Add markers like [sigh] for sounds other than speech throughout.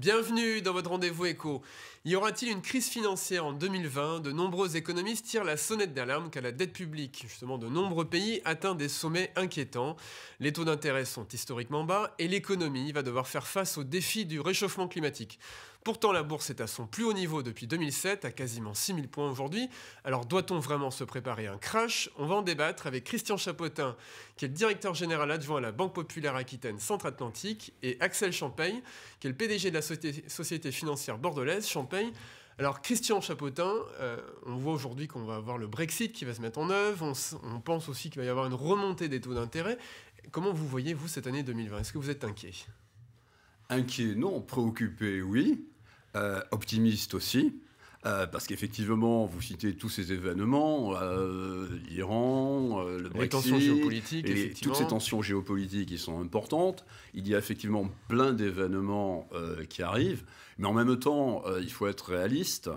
Bienvenue dans votre rendez-vous écho. Y aura-t-il une crise financière en 2020 De nombreux économistes tirent la sonnette d'alarme car la dette publique, justement de nombreux pays, atteint des sommets inquiétants. Les taux d'intérêt sont historiquement bas et l'économie va devoir faire face au défi du réchauffement climatique. Pourtant, la bourse est à son plus haut niveau depuis 2007, à quasiment 6000 points aujourd'hui. Alors doit-on vraiment se préparer à un crash On va en débattre avec Christian Chapotin, qui est directeur général adjoint à la Banque Populaire Aquitaine Centre-Atlantique, et Axel Champagne, qui est le PDG de la société, société financière bordelaise. Champagne alors Christian Chapotin, euh, on voit aujourd'hui qu'on va avoir le Brexit qui va se mettre en œuvre, on, pense aussi qu'il va y avoir une remontée des taux d'intérêt. Comment vous voyez, vous, cette année 2020 Est-ce que vous êtes inquiet Inquiet, non. Préoccupé, oui. Euh, optimiste aussi. Euh, parce qu'effectivement, vous citez tous ces événements, euh, l'Iran, euh, le Brexit, les tensions géopolitiques, et toutes ces tensions géopolitiques qui sont importantes. Il y a effectivement plein d'événements qui arrivent, mais en même temps, il faut être réaliste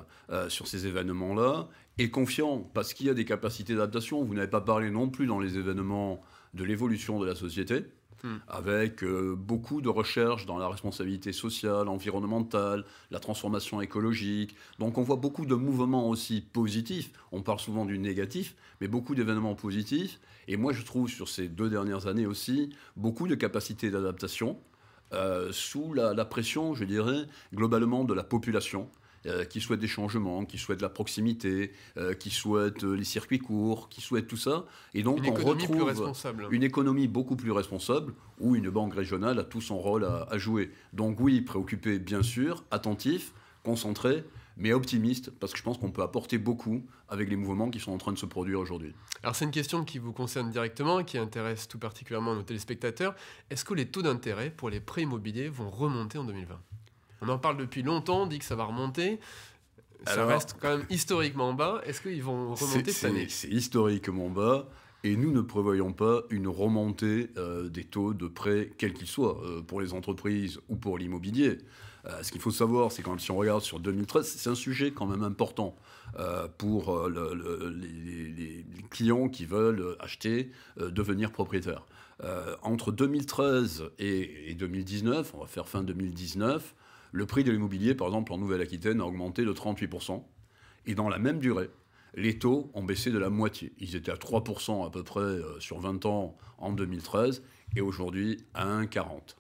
sur ces événements-là et confiant, parce qu'il y a des capacités d'adaptation. Vous n'avez pas parlé non plus dans les événements de l'évolution de la société. Hmm. avec euh, beaucoup de recherches dans la responsabilité sociale, environnementale, la transformation écologique. Donc on voit beaucoup de mouvements aussi positifs. On parle souvent du négatif, mais beaucoup d'événements positifs. Et moi, je trouve sur ces deux dernières années aussi beaucoup de capacités d'adaptation euh, sous la, pression, je dirais, globalement de la population. Euh, qui souhaitent des changements, qui souhaitent la proximité, euh, qui souhaitent euh, les circuits courts, qui souhaitent tout ça. Et donc, on retrouve une économie beaucoup plus responsable où une banque régionale a tout son rôle à, jouer. Donc, oui, préoccupé, bien sûr, attentif, concentré mais optimiste, parce que je pense qu'on peut apporter beaucoup avec les mouvements qui sont en train de se produire aujourd'hui. Alors c'est une question qui vous concerne directement qui intéresse tout particulièrement nos téléspectateurs. Est-ce que les taux d'intérêt pour les prêts immobiliers vont remonter en 2020 on en parle depuis longtemps, on dit que ça va remonter. Ça reste quand même historiquement bas. Est-ce qu'ils vont remonter cette année C'est historiquement bas. Et nous ne prévoyons pas une remontée euh, des taux de prêt, quels qu'ils soient, euh, pour les entreprises ou pour l'immobilier. Euh, ce qu'il faut savoir, c'est quand si on regarde sur 2013, c'est un sujet quand même important pour les, clients qui veulent acheter, devenir propriétaire. entre 2013 et, 2019, on va faire fin 2019, le prix de l'immobilier, par exemple, en Nouvelle-Aquitaine, a augmenté de 38%. Et dans la même durée, les taux ont baissé de la moitié. Ils étaient à 3% à peu près euh, sur 20 ans en 2013 et aujourd'hui à 1,40.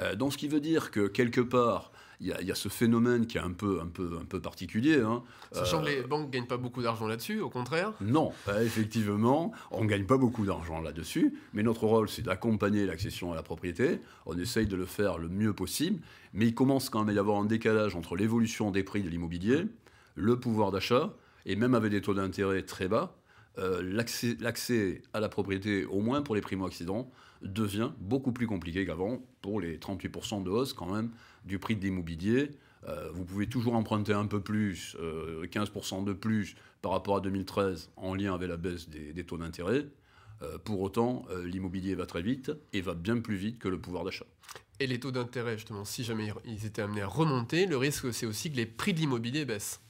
Euh, donc ce qui veut dire que quelque part, il y, a ce phénomène qui est un peu, un peu, particulier. Hein. Sachant que euh, les banques ne gagnent pas beaucoup d'argent là-dessus, au contraire Non, effectivement, on ne gagne pas beaucoup d'argent là-dessus, mais notre rôle, c'est d'accompagner l'accession à la propriété. On essaye de le faire le mieux possible, mais il commence quand même à y avoir un décalage entre l'évolution des prix de l'immobilier, le pouvoir d'achat, et même avec des taux d'intérêt très bas, euh, l'accès à la propriété, au moins pour les primo-accidents, devient beaucoup plus compliqué qu'avant pour les 38% de hausse quand même du prix de l'immobilier. Euh, vous pouvez toujours emprunter un peu plus, 15% euh, de plus par rapport à 2013 en lien avec la baisse des, taux d'intérêt. Euh, pour autant, l'immobilier va très vite et va bien plus vite que le pouvoir d'achat. Et les taux d'intérêt, justement, si jamais ils étaient amenés à remonter, le risque c'est aussi que les prix de l'immobilier baissent.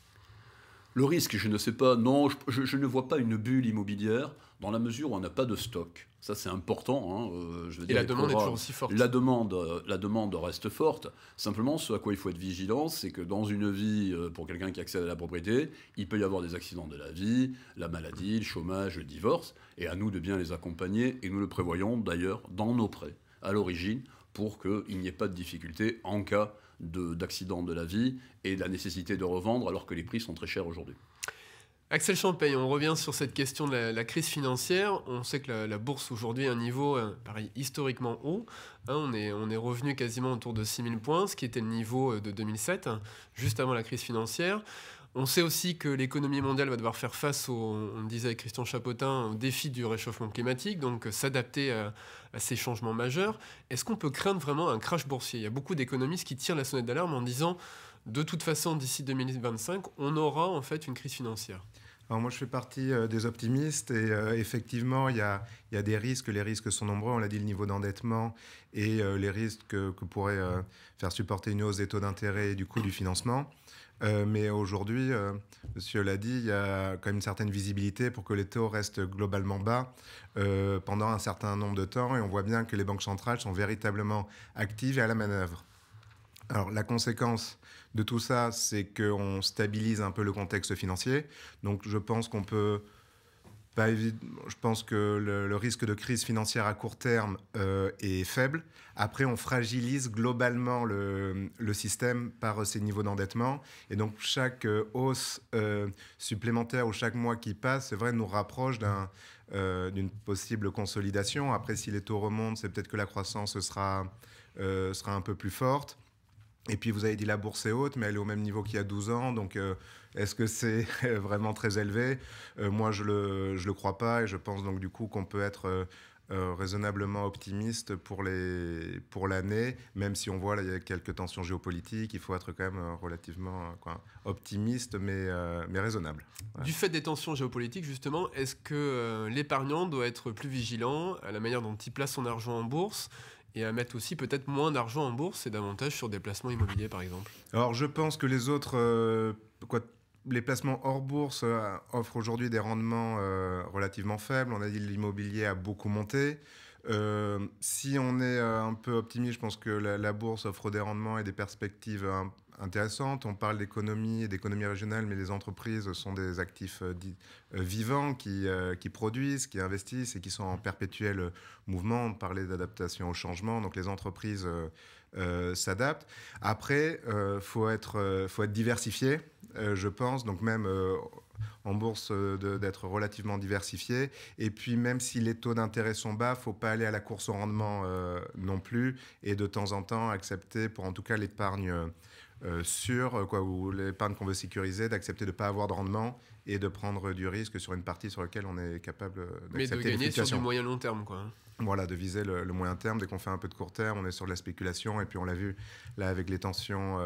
Le risque, je ne sais pas, non, je, ne vois pas une bulle immobilière dans la mesure où on n'a pas de stock. Ça, c'est important. Hein, euh, je veux la demande est toujours aussi forte. La demande, reste forte. Simplement, ce à quoi il faut être vigilant, c'est que dans une vie, euh, pour quelqu'un qui accède à la propriété, il peut y avoir des accidents de la vie, la maladie, le chômage, le divorce. Et à nous de bien les accompagner. Et nous le prévoyons d'ailleurs dans nos prêts, à l'origine, pour qu'il n'y ait pas de difficultés en cas d'accidents de, la vie et de la nécessité de revendre alors que les prix sont très chers aujourd'hui. Axel Champagne, on revient sur cette question de la, crise financière. On sait que la, bourse aujourd'hui est à un niveau euh, historiquement haut. Hein, on, est, on revenu quasiment autour de 6000 points, ce qui était le niveau euh, de 2007, hein, juste avant la crise financière. On sait aussi que l'économie mondiale va devoir faire face, au, on le disait avec Christian Chapotin, au défi du réchauffement climatique, donc euh, s'adapter à, à, ces changements majeurs. Est-ce qu'on peut craindre vraiment un crash boursier Il y a beaucoup d'économistes qui tirent la sonnette d'alarme en disant, de toute façon, d'ici 2025, on aura en fait une crise financière moi, je fais partie euh, des optimistes et euh, effectivement, il y, a, des risques. Les risques sont nombreux. On l'a dit, le niveau d'endettement et euh, les risques que, pourrait faire supporter une hausse des taux d'intérêt et du coût du financement. mais aujourd'hui, monsieur l'a dit, il y a quand même une certaine visibilité pour que les taux restent globalement bas pendant un certain nombre de temps. Et on voit bien que les banques centrales sont véritablement actives et à la manœuvre. Alors la conséquence de tout ça, c'est qu'on stabilise un peu le contexte financier. Donc je pense qu'on peut... je pense que le, risque de crise financière à court terme euh, est faible. Après, on fragilise globalement le, système par ces niveaux d'endettement. Et donc, chaque euh, hausse euh, supplémentaire ou chaque mois qui passe, c'est vrai, nous rapproche d'une possible consolidation. Après, si les taux remontent, c'est peut-être que la croissance sera, sera un peu plus forte. Et puis vous avez dit la bourse est haute, mais elle est au même niveau qu'il y a 12 ans. Donc euh, est-ce que c'est [laughs] vraiment très élevé euh, Moi, je le, je le crois pas et je pense donc du coup qu'on peut être euh, raisonnablement optimiste pour les pour l'année, même si on voit là il y a quelques tensions géopolitiques, il faut être quand même relativement quoi, optimiste mais mais raisonnable. Du fait des tensions géopolitiques justement, est-ce que l'épargnant doit être plus vigilant à la manière dont il place son argent en bourse et à mettre aussi peut-être moins d'argent en bourse et davantage sur des placements immobiliers par exemple Alors je pense que les autres, euh, les placements hors bourse euh, offrent aujourd'hui des rendements euh, relativement faibles. On a dit l'immobilier a beaucoup monté. si on est un peu optimiste, je pense que la, la, bourse offre des rendements et des perspectives hein, intéressante. On parle d'économie et d'économie régionale, mais les entreprises sont des actifs euh, euh, vivants qui, euh, qui, produisent, qui investissent et qui sont en mm-hmm. perpétuel mouvement. On parlait d'adaptation au changement, donc les entreprises s'adaptent. Après, il faut être, faut être diversifié, je pense. Donc même en bourse d'être relativement diversifié. Et puis même si les taux d'intérêt sont bas, faut pas aller à la course au rendement non plus. Et de temps en temps accepter, pour en tout cas l'épargne euh, sur euh, quoi, ou l'épargne qu'on veut sécuriser, d'accepter de ne pas avoir de rendement et de prendre du risque sur une partie sur laquelle on est capable d'accepter euh, Mais de gagner sur du moyen long terme, quoi. Hein. Voilà, de viser le, moyen terme. Dès qu'on fait un peu de court terme, on est sur de la spéculation. Et puis on l'a vu là avec les tensions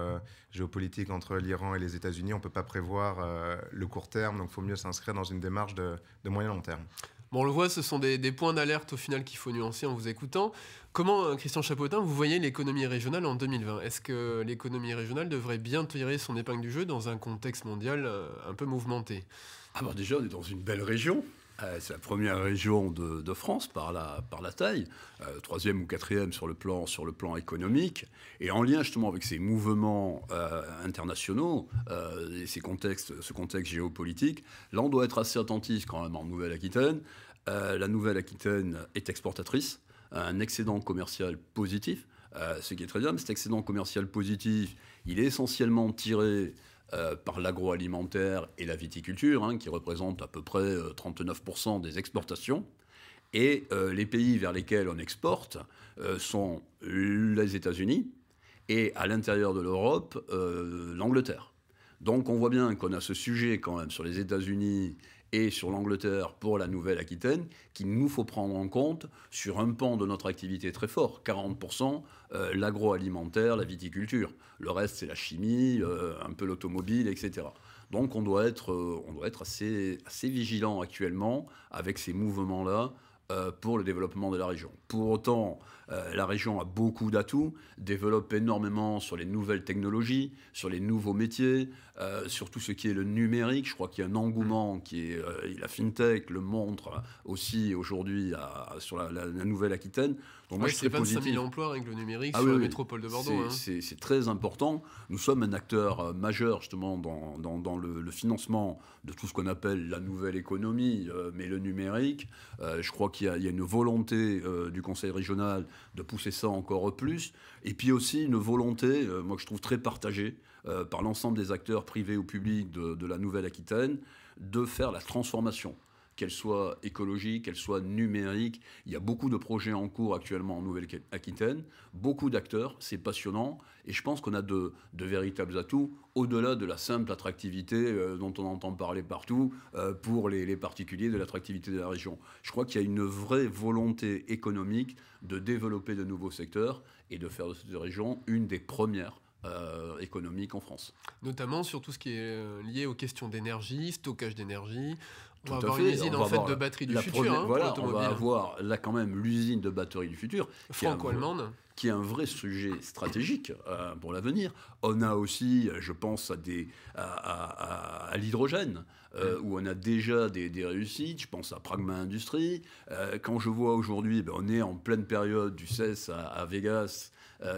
géopolitiques entre l'Iran et les États-Unis, on ne peut pas prévoir le court terme. Donc il faut mieux s'inscrire dans une démarche de moyen long terme. Bon, on le voit, ce sont des, points d'alerte au final qu'il faut nuancer en vous écoutant. Comment, euh, Christian Chapotin, vous voyez l'économie régionale en 2020 Est-ce que l'économie régionale devrait bien tirer son épingle du jeu dans un contexte mondial euh, un peu mouvementé Ah bah déjà, on est dans une belle région. Euh, c'est la première région de, France par la, par la taille, euh, troisième ou quatrième sur le, plan, sur le plan économique, et en lien justement avec ces mouvements euh, internationaux et ces contextes, ce contexte géopolitique, là on doit être assez attentif quand même en Nouvelle-Aquitaine. la Nouvelle-Aquitaine est exportatrice, un excédent commercial positif, ce qui est très bien, mais cet excédent commercial positif, il est essentiellement tiré euh, par l'agroalimentaire et la viticulture, hein, qui représentent à peu près 39% euh, des exportations. Et euh, les pays vers lesquels on exporte sont les États-Unis et à l'intérieur de l'Europe, l'Angleterre. Donc on voit bien qu'on a ce sujet quand même sur les États-Unis et sur l'Angleterre pour la Nouvelle-Aquitaine qu'il nous faut prendre en compte sur un pan de notre activité très fort, 40%, euh, l'agroalimentaire, la viticulture. Le reste, c'est la chimie, euh, un peu l'automobile, etc. Donc on doit être, euh, on doit être assez, assez vigilant actuellement avec ces mouvements-là pour le développement de la région. Pour autant, euh, la région a beaucoup d'atouts, développe énormément sur les nouvelles technologies, sur les nouveaux métiers, euh, sur tout ce qui est le numérique. Je crois qu'il y a un engouement mm. qui est euh, la fintech le montre aussi aujourd'hui sur la, Nouvelle-Aquitaine. Donc moi, ah je 25 000 emplois avec le numérique ah sur la métropole de Bordeaux. Hein. C'est très important. Nous sommes un acteur majeur justement dans, le, financement de tout ce qu'on appelle la nouvelle économie, mais le numérique. je crois qu'il y, a une volonté du Conseil régional de pousser ça encore plus. Et puis aussi une volonté, euh, moi que je trouve très partagée euh, par l'ensemble des acteurs privés ou publics de, de la Nouvelle-Aquitaine, de faire la transformation qu'elle soit écologique, qu'elle soit numérique. Il y a beaucoup de projets en cours actuellement en Nouvelle-Aquitaine, beaucoup d'acteurs, c'est passionnant, et je pense qu'on a de, véritables atouts, au-delà de la simple attractivité euh, dont on entend parler partout euh, pour les, particuliers de l'attractivité de la région. Je crois qu'il y a une vraie volonté économique de développer de nouveaux secteurs et de faire de cette région une des premières euh, économique en France. Notamment sur tout ce qui est euh, lié aux questions d'énergie, stockage d'énergie. On va avoir fait. une en fait de batterie du futur. Hein, voilà, on va avoir là quand même l'usine de batterie du futur. Franco-allemande qui est un vrai sujet stratégique euh, pour l'avenir. On a aussi, je pense, à, à, l'hydrogène, euh, où on a déjà des, réussites. Je pense à Pragma Industrie. Euh, quand je vois aujourd'hui, ben, on est en pleine période du CES à, Vegas,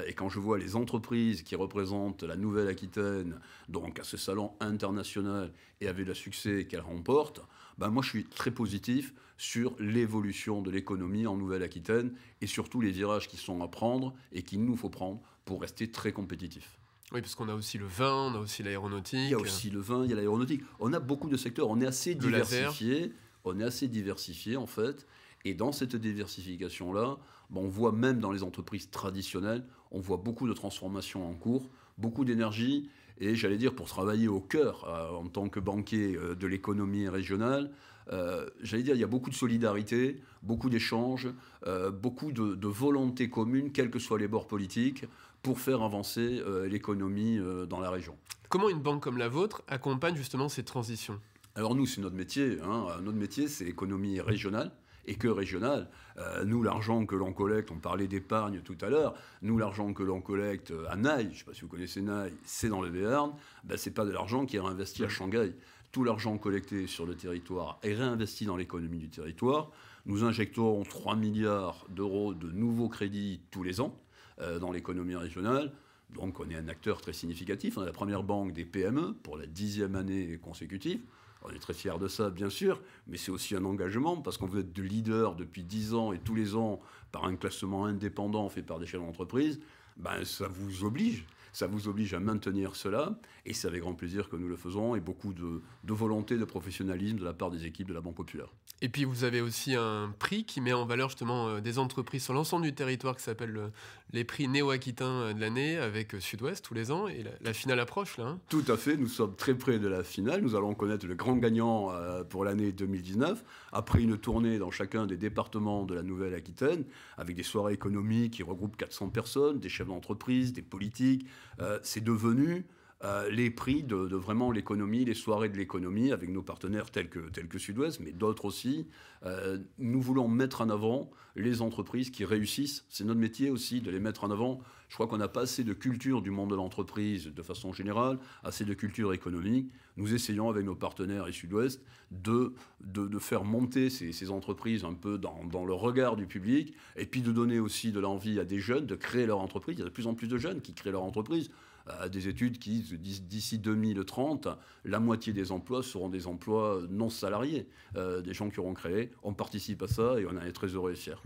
et quand je vois les entreprises qui représentent la Nouvelle-Aquitaine, donc à ce salon international, et avec le succès qu'elles remportent, ben moi je suis très positif sur l'évolution de l'économie en Nouvelle-Aquitaine et surtout les virages qui sont à prendre et qu'il nous faut prendre pour rester très compétitifs. Oui, parce qu'on a aussi le vin, on a aussi l'aéronautique. Il y a aussi le vin, il y a l'aéronautique. On a beaucoup de secteurs, on est assez diversifié. On est assez diversifié en fait. Et dans cette diversification-là, ben, on voit même dans les entreprises traditionnelles, on voit beaucoup de transformations en cours, beaucoup d'énergie. Et j'allais dire, pour travailler au cœur euh, en tant que banquier euh, de l'économie régionale, euh, j'allais dire, il y a beaucoup de solidarité, beaucoup d'échanges, euh, beaucoup de, volonté commune, quels que soient les bords politiques, pour faire avancer euh, l'économie dans la région. Comment une banque comme la vôtre accompagne justement ces transitions Alors nous, c'est notre métier. Hein. Notre métier, c'est l'économie régionale et que régional. nous, l'argent que l'on collecte, on parlait d'épargne tout à l'heure, nous, l'argent que l'on collecte à Naï, je ne sais pas si vous connaissez Naï, c'est dans le Béarn, ben, ce n'est pas de l'argent qui est réinvesti à Shanghai tout l'argent collecté sur le territoire est réinvesti dans l'économie du territoire. Nous injectons 3 milliards d'euros de nouveaux crédits tous les ans euh, dans l'économie régionale. Donc on est un acteur très significatif. On est la première banque des PME pour la dixième année consécutive. On est très fiers de ça, bien sûr, mais c'est aussi un engagement parce qu'on veut être de leader depuis 10 ans et tous les ans par un classement indépendant fait par des chefs d'entreprise. Ben, ça vous oblige ça vous oblige à maintenir cela, et c'est avec grand plaisir que nous le faisons, et beaucoup de, volonté, de professionnalisme de la part des équipes de la Banque Populaire. Et puis vous avez aussi un prix qui met en valeur justement euh, des entreprises sur l'ensemble du territoire qui s'appelle euh, les prix néo-aquitains euh, de l'année avec Sud-Ouest tous les ans, et la, finale approche là. Hein. Tout à fait, nous sommes très près de la finale, nous allons connaître le grand gagnant pour l'année 2019, après une tournée dans chacun des départements de la Nouvelle-Aquitaine, avec des soirées économiques qui regroupent 400 personnes, des chefs d'entreprise, des politiques, euh, c'est devenu euh, les prix de, vraiment l'économie, les soirées de l'économie avec nos partenaires tels que, tels que Sud-Ouest, mais d'autres aussi. Euh, nous voulons mettre en avant les entreprises qui réussissent. C'est notre métier aussi de les mettre en avant. Je crois qu'on n'a pas assez de culture du monde de l'entreprise de façon générale, assez de culture économique. Nous essayons avec nos partenaires et Sud-Ouest de, faire monter ces, entreprises un peu dans, dans, le regard du public et puis de donner aussi de l'envie à des jeunes de créer leur entreprise. Il y a de plus en plus de jeunes qui créent leur entreprise. Euh, à des études qui disent d'ici 2030, la moitié des emplois seront des emplois non salariés, euh, des gens qui auront créé. On participe à ça et on est très heureux et fiers.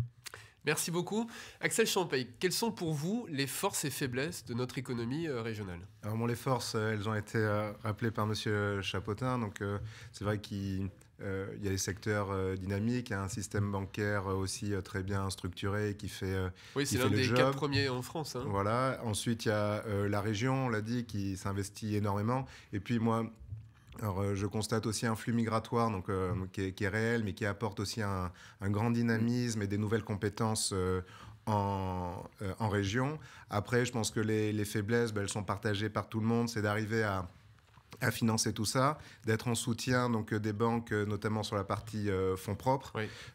Merci beaucoup. Axel champay quelles sont pour vous les forces et faiblesses de notre économie euh, régionale Alors, les forces, elles ont été rappelées par M. Chapotin. Donc, c'est vrai qu'il euh, il y a les secteurs euh, dynamiques, il y a un système bancaire euh, aussi très bien structuré qui fait. oui, c'est l'un des quatre premiers en France. Hein. Voilà. Ensuite, il y a la région, on l'a dit, qui s'investit énormément. Et puis, moi, je constate aussi un flux migratoire donc, mm. qui, est, réel, mais qui apporte aussi un, grand dynamisme et des nouvelles compétences en, région. Après, je pense que les, faiblesses, ben, elles sont partagées par tout le monde. C'est d'arriver à, à financer tout ça, d'être en soutien donc euh, des banques, euh, notamment sur la partie euh, fonds propres.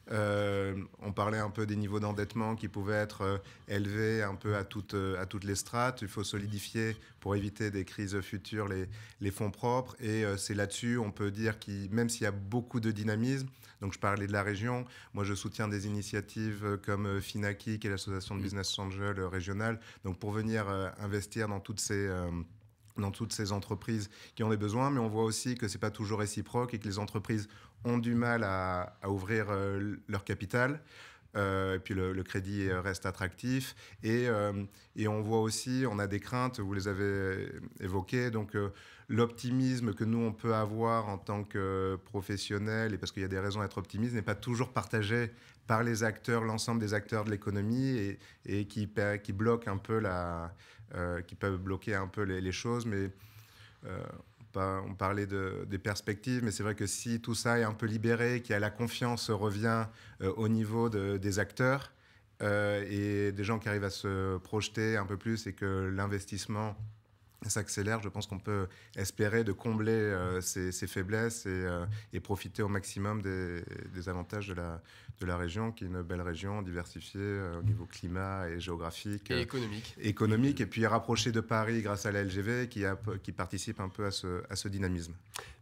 on parlait un peu des niveaux d'endettement qui pouvaient être élevés un peu à toutes, à toutes les strates. Il faut solidifier pour éviter des crises futures les, les fonds propres. Et c'est là-dessus, on peut dire qu'il, même s'il y a beaucoup de dynamisme, donc je parlais de la région, moi je soutiens des initiatives comme Finaki, qui est l'association de mm. business angel régionale, donc pour venir investir dans toutes ces dans toutes ces entreprises qui ont des besoins, mais on voit aussi que ce n'est pas toujours réciproque et que les entreprises ont du mal à, ouvrir euh, leur capital. Euh, et puis le, crédit reste attractif. Euh, et, on voit aussi, on a des craintes, vous les avez évoquées, donc l'optimisme que nous, on peut avoir en tant que professionnels, et parce qu'il y a des raisons d'être optimiste, n'est pas toujours partagé par les acteurs, l'ensemble des acteurs de l'économie, et, qui, qui bloque un peu la, euh, qui peuvent bloquer un peu les, choses, mais euh, on parlait des perspectives, mais c'est vrai que si tout ça est un peu libéré, qu'il y a la confiance revient euh, au niveau des acteurs et des gens qui arrivent à se projeter un peu plus et que l'investissement s'accélère, je pense qu'on peut espérer de combler euh, ces, faiblesses et, euh, et, profiter au maximum des, avantages de la, de la région, qui est une belle région diversifiée euh, au niveau climat et géographique. Et économique. économique, et puis rapprochée de Paris grâce à la LGV qui, a, qui participe un peu à ce, dynamisme.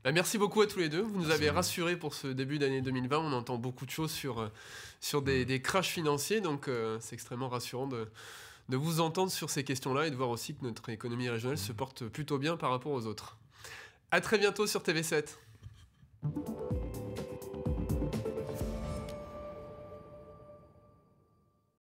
Bah, merci beaucoup à tous les deux. Vous nous avez rassurés pour ce début d'année 2020. On entend beaucoup de choses sur, sur des, mmh. des crashs financiers, donc c'est extrêmement rassurant de de vous entendre sur ces questions-là et de voir aussi que notre économie régionale se porte plutôt bien par rapport aux autres. À très bientôt sur TV7.